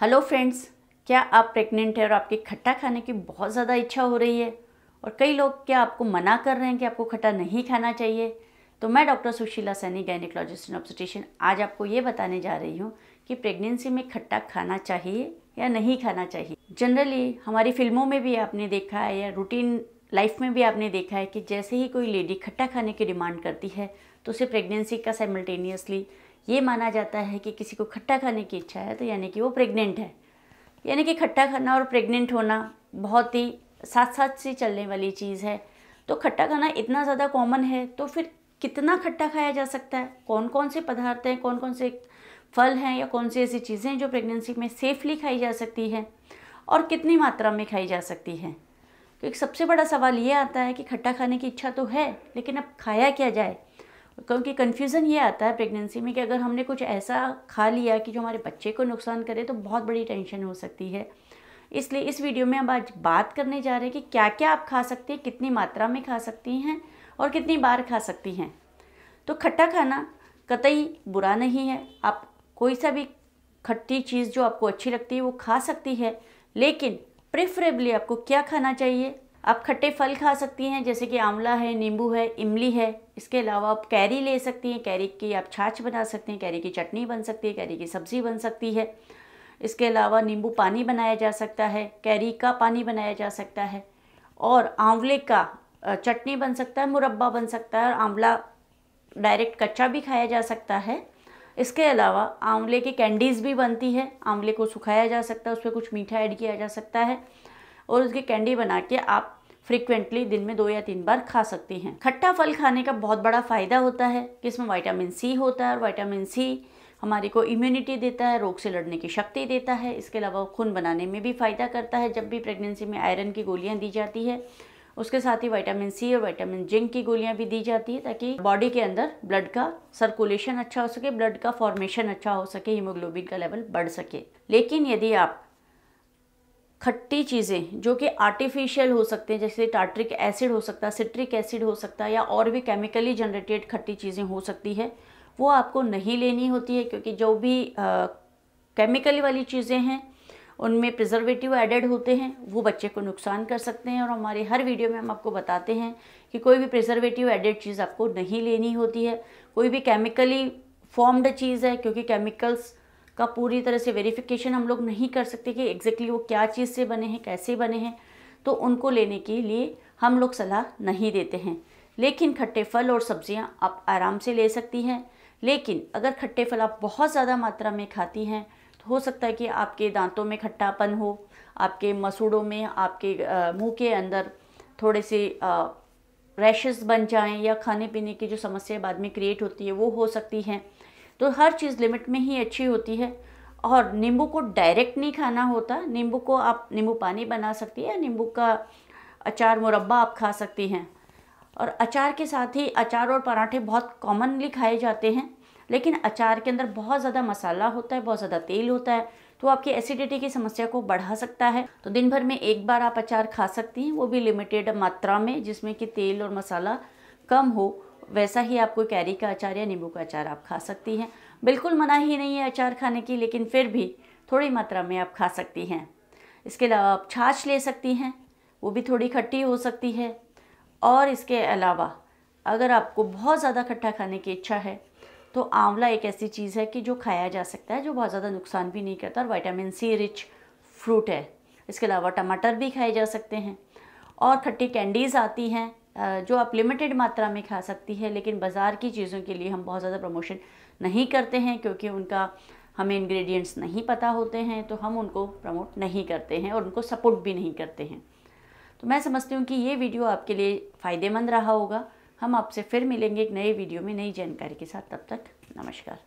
hello friends क्या आप pregnant हैं और आपकी खट्टा खाने की बहुत ज़्यादा इच्छा हो रही है और कई लोग क्या आपको मना कर रहे हैं कि आपको खट्टा नहीं खाना चाहिए तो मैं doctor Sushila Saini gynaecologist and obstetrician आज आपको ये बताने जा रही हूँ कि प्रेगनेंसी में खट्टा खाना चाहिए या नहीं खाना चाहिए जनरली हमारी फिल्मों में भी आपने देखा है या रूटीन लाइफ में भी आपने देखा है कि जैसे ही कोई लेडी खट्टा खाने की डिमांड करती है तो उसे प्रेगनेंसी का साइमल्टेनियसली ये माना जाता है कि किसी को खट्टा खाने की इच्छा है तो यानी कि वो प्रेग्नेंट है यानी कि खट्टा खाना और प्रेग्नेंट होना बहुत ही साथ साथ से चलने वाली चीज़ है तो खट्टा खाना इतना ज़्यादा कॉमन है तो फिर कितना खट्टा खाया जा सकता है कौन कौन से पदार्थ हैं कौन कौन से फल हैं या कौन सी ऐसी चीज़ें हैं जो प्रेगनेंसी में सेफली खाई जा सकती हैं और कितनी मात्रा में खाई जा सकती तो क्योंकि सबसे बड़ा सवाल ये आता है कि खट्टा खाने की इच्छा तो है लेकिन अब खाया क्या जाए क्योंकि कन्फ्यूज़न ये आता है प्रेगनेंसी में कि अगर हमने कुछ ऐसा खा लिया कि जो हमारे बच्चे को नुकसान करे तो बहुत बड़ी टेंशन हो सकती है इसलिए इस वीडियो में हम आज बात करने जा रहे हैं कि क्या क्या आप खा सकते हैं कितनी मात्रा में खा सकती हैं और कितनी बार खा सकती हैं तो खट्टा खाना कतई बुरा नहीं है आप कोई सा भी खट्टी चीज़ जो आपको अच्छी लगती है वो खा सकती है लेकिन प्रेफरेबली आपको क्या खाना चाहिए आप खट्टे फल खा सकती हैं जैसे कि आंवला है नींबू है इमली है इसके अलावा आप कैरी ले सकती हैं कैरी की आप छाछ बना सकते हैं कैरी की चटनी बन सकती है कैरी की सब्ज़ी बन सकती है इसके अलावा नींबू पानी बनाया जा सकता है कैरी का पानी बनाया जा सकता है और आंवले का चटनी बन सकता है मुरब्बा बन सकता है और आंवला डायरेक्ट कच्चा भी खाया जा सकता है इसके अलावा आंवले की कैंडीज़ भी बनती है आंवले को सुखाया जा सकता है उस पर कुछ मीठा ऐड किया जा सकता है और उसकी कैंडी बना के आप फ्रिक्वेंटली दिन में दो या तीन बार खा सकती हैं खट्टा फल खाने का बहुत बड़ा फ़ायदा होता है कि इसमें वाइटामिन सी होता है और वाइटामिन सी हमारे को इम्यूनिटी देता है रोग से लड़ने की शक्ति देता है इसके अलावा खून बनाने में भी फ़ायदा करता है जब भी प्रेगनेंसी में आयरन की गोलियाँ दी जाती है उसके साथ ही विटामिन सी और विटामिन जिंक की गोलियां भी दी जाती है ताकि बॉडी के अंदर ब्लड का सर्कुलेशन अच्छा हो सके ब्लड का फॉर्मेशन अच्छा हो सके हीमोग्लोबिन का लेवल बढ़ सके लेकिन यदि आप खट्टी चीज़ें जो कि आर्टिफिशियल हो सकते हैं जैसे टार्ट्रिक एसिड हो सकता है सिट्रिक एसिड हो सकता है या और भी केमिकली जनरेटेड खट्टी चीज़ें हो सकती है वो आपको नहीं लेनी होती है क्योंकि जो भी केमिकली वाली चीज़ें हैं उनमें प्रिजर्वेटिव एडेड होते हैं वो बच्चे को नुकसान कर सकते हैं और हमारे हर वीडियो में हम आपको बताते हैं कि कोई भी प्रिजर्वेटिव एडेड चीज़ आपको नहीं लेनी होती है कोई भी केमिकली फॉर्म्ड चीज़ है क्योंकि केमिकल्स का पूरी तरह से वेरिफिकेशन हम लोग नहीं कर सकते कि एग्जैक्टली वो क्या चीज़ से बने हैं कैसे बने हैं तो उनको लेने के लिए हम लोग सलाह नहीं देते हैं लेकिन खट्टे फल और सब्जियां आप आराम से ले सकती हैं लेकिन अगर खट्टे फल आप बहुत ज़्यादा मात्रा में खाती हैं तो हो सकता है कि आपके दांतों में खट्टापन हो आपके मसूड़ों में आपके मुंह के अंदर थोड़े से रैशेस बन जाएं या खाने पीने की जो समस्या बाद में क्रिएट होती है वो हो सकती हैं तो हर चीज़ लिमिट में ही अच्छी होती है और नींबू को डायरेक्ट नहीं खाना होता नींबू को आप नींबू पानी बना सकती है नींबू का अचार मुरब्बा आप खा सकती हैं और अचार के साथ ही अचार और पराठे बहुत कॉमनली खाए जाते हैं लेकिन अचार के अंदर बहुत ज़्यादा मसाला होता है बहुत ज़्यादा तेल होता है तो आपकी एसिडिटी की समस्या को बढ़ा सकता है तो दिन भर में एक बार आप अचार खा सकती हैं वो भी लिमिटेड मात्रा में जिसमें कि तेल और मसाला कम हो वैसा ही आपको कैरी का अचार या नींबू का अचार आप खा सकती हैं बिल्कुल मना ही नहीं है अचार खाने की लेकिन फिर भी थोड़ी मात्रा में आप खा सकती हैं इसके अलावा आप छाछ ले सकती हैं वो भी थोड़ी खट्टी हो सकती है और इसके अलावा अगर आपको बहुत ज़्यादा खट्टा खाने की इच्छा है तो आंवला एक ऐसी चीज़ है कि जो खाया जा सकता है जो बहुत ज़्यादा नुकसान भी नहीं करता और वाइटामिन सी रिच फ्रूट है इसके अलावा टमाटर भी खाए जा सकते हैं और खट्टी कैंडीज़ आती हैं जो आप लिमिटेड मात्रा में खा सकती है लेकिन बाज़ार की चीज़ों के लिए हम बहुत ज़्यादा प्रमोशन नहीं करते हैं क्योंकि उनका हमें इंग्रेडिएंट्स नहीं पता होते हैं तो हम उनको प्रमोट नहीं करते हैं और उनको सपोर्ट भी नहीं करते हैं तो मैं समझती हूँ कि ये वीडियो आपके लिए फ़ायदेमंद रहा होगा हम आपसे फिर मिलेंगे एक नए वीडियो में नई जानकारी के साथ तब तक नमस्कार